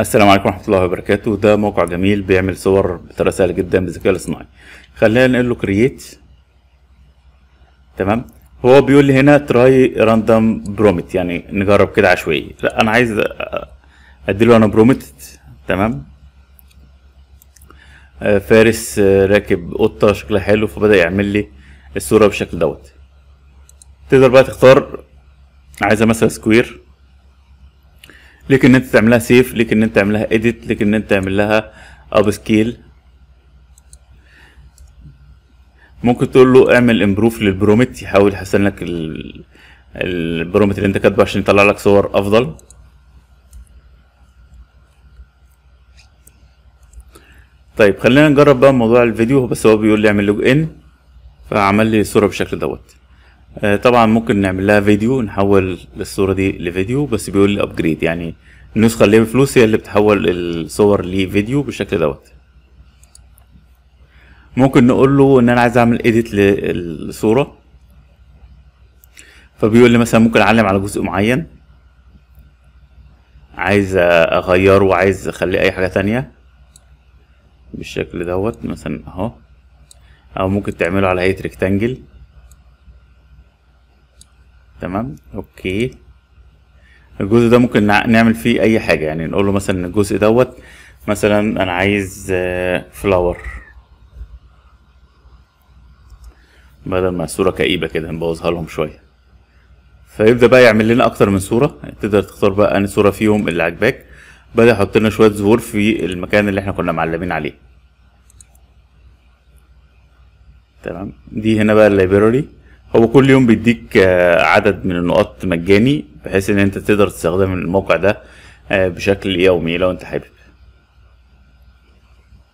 السلام عليكم ورحمة الله وبركاته ده موقع جميل بيعمل صور بطريقة سهلة جدا بالذكاء الاصطناعي خلينا نقول له كرييت تمام هو بيقول لي هنا تراي راندوم برومت يعني نجرب كده عشوائي لا انا عايز اديله انا برومت تمام فارس راكب قطة شكلها حلو فبدأ يعمل لي الصورة بالشكل دوت تقدر بقى تختار عايز مثلا سكوير ليك ان انت تعملها سيف ليك ان انت تعملها اديت ليك ان انت تعمل لها اب سكيل ممكن تقول له اعمل امبروف للبرومت يحاول يحسن لك البرومت اللي انت كاتبه عشان يطلع لك صور افضل طيب خلينا نجرب بقى موضوع الفيديو بس هو بيقول لي اعمل لوج ان فعمل لي الصوره بالشكل دوت آه، طبعا ممكن نعمل لها فيديو نحول الصورة دي لفيديو بس بيقول لي ابجريد يعني النسخة اللي بفلوس هي اللي بتحول الصور لفيديو بالشكل دوت ممكن نقول له ان انا عايز اعمل ايديت للصورة فبيقول لي مثلا ممكن اعلم على جزء معين عايز اغيره وعايز اخليه اي حاجة تانية بالشكل دوت مثلا اهو او ممكن تعمله على هيئة ريكتانجل تمام اوكي الجزء ده ممكن نعمل فيه اي حاجه يعني نقول له مثلا الجزء دوت مثلا انا عايز فلاور آه، بدل ما الصوره كئيبه كده نبوظها لهم شويه فيبدا بقى يعمل لنا اكتر من صوره تقدر تختار بقى انهي صوره فيهم اللي عجباك بدا يحط لنا شويه زهور في المكان اللي احنا كنا معلمين عليه تمام دي هنا بقى اللايبراري هو كل يوم بيديك آه، عدد من النقاط مجاني بحيث ان انت تقدر تستخدم الموقع ده آه، بشكل يومي لو انت حابب